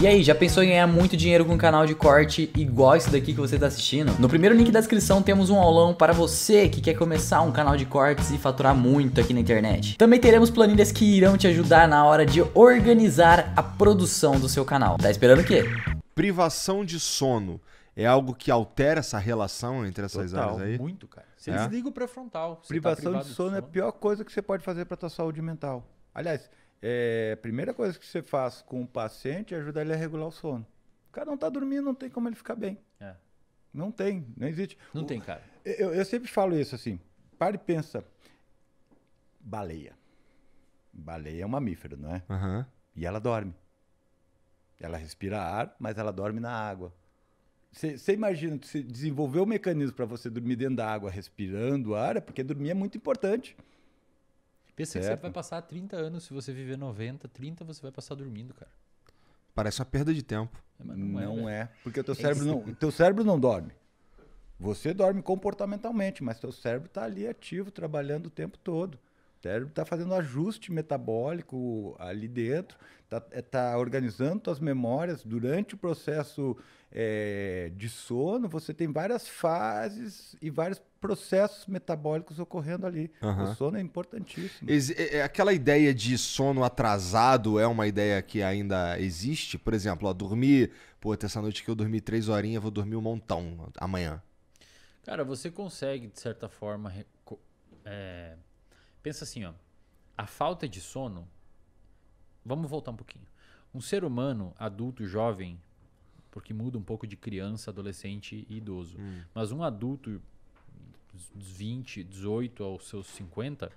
E aí, já pensou em ganhar muito dinheiro com um canal de corte igual esse daqui que você está assistindo? No primeiro link da descrição temos um aulão para você que quer começar um canal de cortes e faturar muito aqui na internet. Também teremos planilhas que irão te ajudar na hora de organizar a produção do seu canal. Tá esperando o quê? Privação de sono é algo que altera essa relação entre essas Total, áreas aí? Muito, cara. É? Você é? desliga o pré-frontal. Privação tá de sono, de sono é a pior coisa que você pode fazer para tua saúde mental. Aliás, é, a primeira coisa que você faz com o paciente é ajudar ele a regular o sono. O cara não está dormindo, não tem como ele ficar bem. É. Não tem, não existe. Não o, tem, cara. Eu, eu sempre falo isso assim, para e pensa, baleia. Baleia é um mamífero, não é? Uhum. E ela dorme. Ela respira ar, mas ela dorme na água. Você imagina, você desenvolveu o um mecanismo para você dormir dentro da água respirando ar, é porque dormir é muito importante. Pensa certo. que você vai passar 30 anos, se você viver 90, 30 você vai passar dormindo, cara. Parece uma perda de tempo. É, não, não é, é, porque o teu é cérebro não, teu cérebro não dorme. Você dorme comportamentalmente, mas teu cérebro está ali ativo, trabalhando o tempo todo. O cérebro está fazendo ajuste metabólico ali dentro, está é, tá organizando suas memórias durante o processo é, de sono. Você tem várias fases e vários processos metabólicos ocorrendo ali. Uhum. O sono é importantíssimo. É, é, aquela ideia de sono atrasado é uma ideia que ainda existe? Por exemplo, ó, dormir, pô, essa noite que eu dormi três horinhas, vou dormir um montão amanhã. Cara, você consegue, de certa forma, é Pensa assim, ó. A falta de sono. Vamos voltar um pouquinho. Um ser humano adulto, jovem, porque muda um pouco de criança, adolescente e idoso. Hum. Mas um adulto dos 20, 18 aos seus 50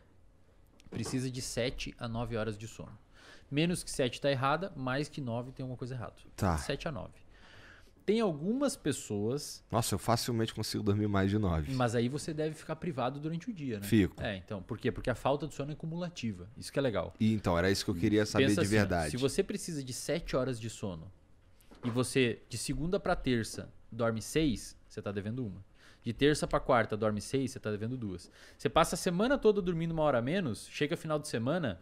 precisa de 7 a 9 horas de sono. Menos que 7 está errada, mais que 9 tem alguma coisa errada. Tá. 7 a 9. Tem algumas pessoas. Nossa, eu facilmente consigo dormir mais de nove. Mas aí você deve ficar privado durante o dia, né? Fico. É, então. Por quê? Porque a falta de sono é cumulativa. Isso que é legal. E então, era isso que eu queria saber Pensa de assim, verdade. Se você precisa de sete horas de sono e você, de segunda para terça, dorme seis, você está devendo uma. De terça para quarta, dorme seis, você está devendo duas. Você passa a semana toda dormindo uma hora menos, chega final de semana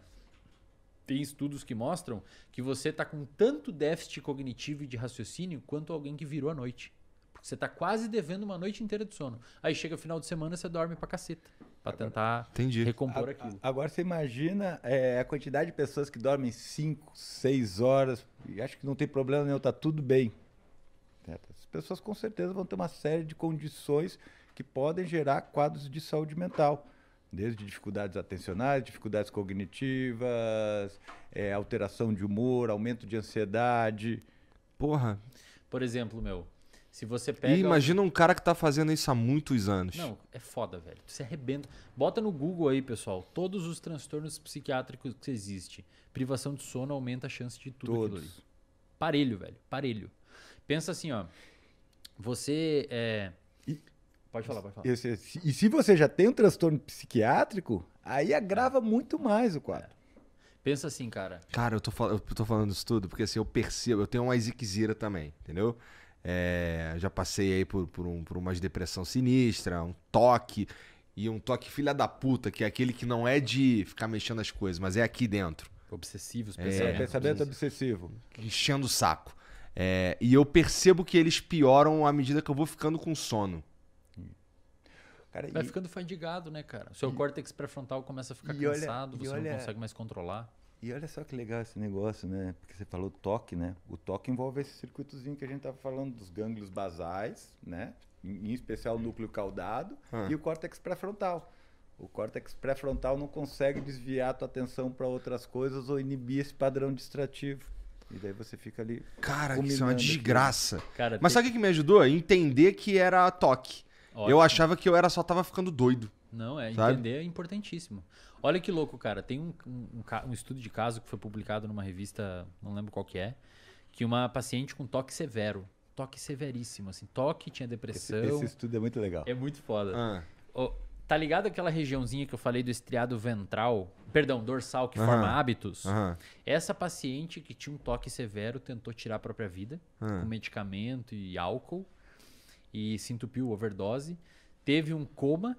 tem estudos que mostram que você está com tanto déficit cognitivo e de raciocínio quanto alguém que virou à noite. Porque você está quase devendo uma noite inteira de sono. Aí chega o final de semana e você dorme pra caceta. Pra tentar entendi. recompor a, aquilo. Agora você imagina é, a quantidade de pessoas que dormem 5, 6 horas e acho que não tem problema nenhum, tá tudo bem. As pessoas com certeza vão ter uma série de condições que podem gerar quadros de saúde mental desde dificuldades atencionais, dificuldades cognitivas, é, alteração de humor, aumento de ansiedade. Porra. Por exemplo, meu, se você pega. E imagina um cara que tá fazendo isso há muitos anos. Não, é foda, velho. Você arrebenta. Bota no Google aí, pessoal, todos os transtornos psiquiátricos que existem. Privação de sono aumenta a chance de tudo todos. aquilo ali. Parelho, velho. Parelho. Pensa assim, ó. Você é Pode falar, pode falar. E, se, e se você já tem um transtorno psiquiátrico, aí agrava é. muito mais o quadro. É. Pensa assim, cara. Cara, eu tô, eu tô falando isso tudo porque assim, eu percebo, eu tenho uma ziquezira também, entendeu? É, já passei aí por, por, um, por uma depressão sinistra, um toque. E um toque filha da puta, que é aquele que não é de ficar mexendo as coisas, mas é aqui dentro. Obsessivos, pensamento. É, pensamento obsessivo. Enchendo o saco. É, e eu percebo que eles pioram à medida que eu vou ficando com sono. Cara, Vai e... ficando fadigado, né, cara? seu e... córtex pré-frontal começa a ficar cansado, olha, você olha... não consegue mais controlar. E olha só que legal esse negócio, né? Porque você falou toque, né? O toque envolve esse circuitozinho que a gente tava falando dos gânglios basais, né? Em especial o núcleo caudado ah. e o córtex pré-frontal. O córtex pré-frontal não consegue desviar a tua atenção para outras coisas ou inibir esse padrão distrativo. E daí você fica ali. Cara, isso é uma desgraça. Cara, Mas tem... sabe o que me ajudou? Entender que era toque. Ótimo. Eu achava que eu era só tava ficando doido. Não, é sabe? entender é importantíssimo. Olha que louco, cara. Tem um, um, um, estudo de caso que foi publicado numa revista, não lembro qual que é, que uma paciente com toque severo, toque severíssimo, assim, toque tinha depressão. Esse, esse estudo é muito legal. É muito foda. Ah. Oh, tá ligado aquela regiãozinha que eu falei do estriado ventral, perdão, dorsal, que forma hábitos? Essa paciente que tinha um toque severo tentou tirar a própria vida ah. com medicamento e álcool e se entupiu, overdose. Teve um coma,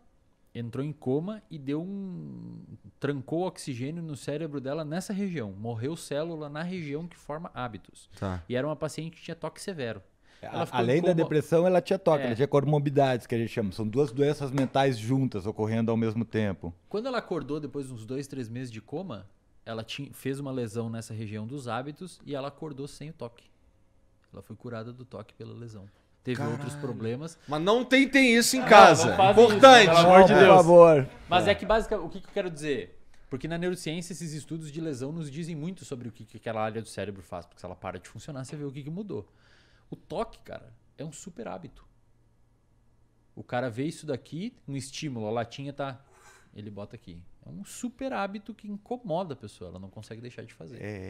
entrou em coma e deu um. trancou oxigênio no cérebro dela nessa região. Morreu célula na região que forma hábitos. Tá. E era uma paciente que tinha toque severo. É, além da depressão, ela tinha toque, é. ela tinha comorbidades, que a gente chama. São duas doenças mentais juntas, ocorrendo ao mesmo tempo. Quando ela acordou, depois de uns dois, três meses de coma, ela tinha, fez uma lesão nessa região dos hábitos e ela acordou sem o toque. Ela foi curada do toque pela lesão teve Caralho. outros problemas. Mas não tentem isso em casa. Importante. Isso, pelo amor de Deus. Por favor. Mas é, é que basicamente, o que, que eu quero dizer? Porque na neurociência, esses estudos de lesão nos dizem muito sobre o que, que aquela área do cérebro faz. Porque se ela para de funcionar, você vê o que, que mudou. O toque, cara, é um super hábito. O cara vê isso daqui, um estímulo, a latinha tá. Ele bota aqui. É um super hábito que incomoda a pessoa, ela não consegue deixar de fazer. É.